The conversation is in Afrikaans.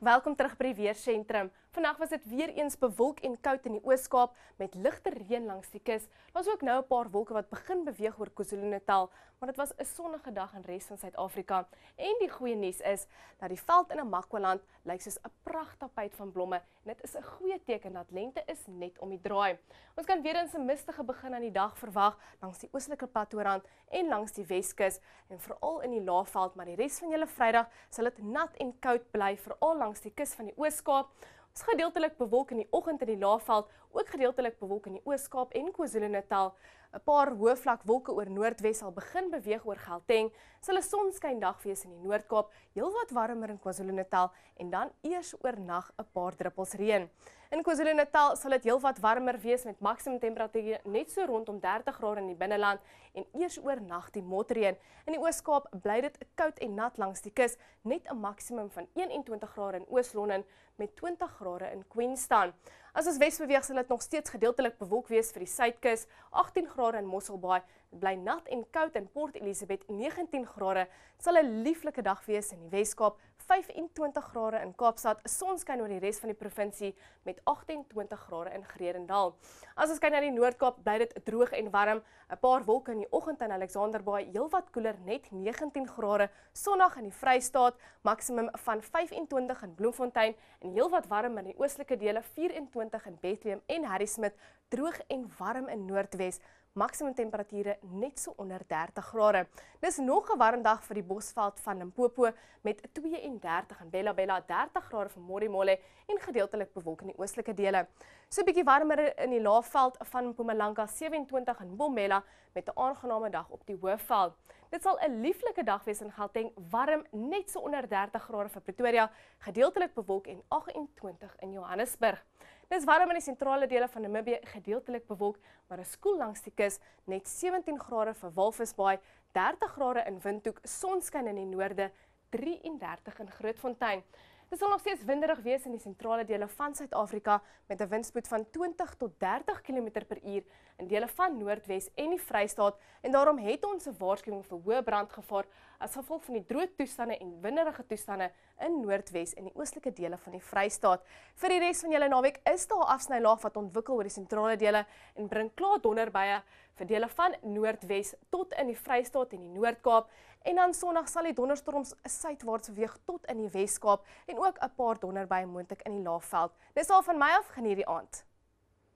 Welkom terug by die weer sentrum. Vandag was dit weer eens bewolk en koud in die Oos-Kaap met ligte reën langs die kus. Daar's ook nou 'n paar wolke wat begin beweeg oor KwaZulu-Natal, maar dit was 'n sonnige dag in res van Suid-Afrika. En die goeie nuus is dat die veld in Makwaland lyk soos 'n pragtige tapijt van blomme en dit is 'n goeie teken dat lente is net om die draai. Ons kan weer 'n mistige begin aan die dag verwag langs die oostelike platoorand en langs die Weskus en veral in die Laagveld, maar die res van julle Vrydag sal dit nat en koud bly veral langs die kus van die Oos-Kaap is gedeeltelik bewolk in die oggend in die Laagveld, ook gedeeltelik bewolk in die Oos-Kaap en KwaZulu-Natal. 'n Paar hoëvlak wolke oor Noordwes sal begin beweeg oor Gauteng. Sal 'n sonskyn dag wees in die Noord-Kaap, heelwat warmer in KwaZulu-Natal en dan eers oornag 'n paar druppels reën. In KwaZulu-Natal sal dit heelwat warmer wees met maksimum temperature net so rondom 30 grade in die binneland en eers oor nag die motreën. In die Oos-Kaap bly dit koud en nat langs die kus, net 'n maksimum van 21 grade in Oos-London met 20 grade in Queenstown. As ons wes beweeg sal dit nog steeds gedeeltelik bewolk wees vir die suidkus, 18 grade in Mossel Bay bly nat en koud in Port Elizabeth 19 grade, sal 'n lieflike dag wees in die Weskaap 25 grade in Kaapstad, sonskyn oor die res van die provinsie met 28 grade in Gredendal. As ons kyk na die Noord-Kaap, bly dit droog en warm, 'n paar wolke in die oggend in Alexanderbaai, heelwat koeler net 19 grade, Sondag in die Vrystaat maksimum van 25 in Bloemfontein en heelwat warm in die oostelike dele 24 in Bethlehem en Harrismith droog en warm in Noordwes. Maksimum temperature net so onder 30 grade. Dis nog 'n warm dag vir die Bosveld van Limpopo met 32 en Bella Bella 30 grade vir Morimole en gedeeltelik bewolk in die oostelike dele. So 'n bietjie warmer in die Laagveld van Mpumalanga 27 en Bomela met 'n aangename dag op die Hoofveld. Dit sal 'n lieflike dag wees in Gauteng, warm net so onder 30 grade vir Pretoria, gedeeltelik bewolk en 28 in Johannesburg. Dis warm in die sentrale dele van Namibië, gedeeltelik bewolk, maar 'n skoel langs die kus, net 17 grade vir Walvisbaai, 30 grade in Windhoek, sonskyn in die noorde, 33 in Grootfontein. Dit sal nog steeds winderig wees in die sentrale dele van Suid-Afrika met 'n windspoed van 20 tot 30 km/h in dele van Noordwes en die Vrystaat en daarom het ons 'n waarskuwing vir hoë brandgevaar as gevolg van die droog toestande en winderige toestande in Noordwes en die oostelike dele van die Vrystaat. Vir die res van julle naweek is daar afsnylaag wat ontwikkel oor die sentrale dele en bring klaar donderbuie vir dele van Noordwes tot in die Vrystaat en die Noord-Kaap. En dan Sondag sal die donderstorms suidwaarts beweeg tot in die Wes-Kaap en ook 'n paar donderbuie moontlik in die Laagveld. Dis al van my af geniet die aand.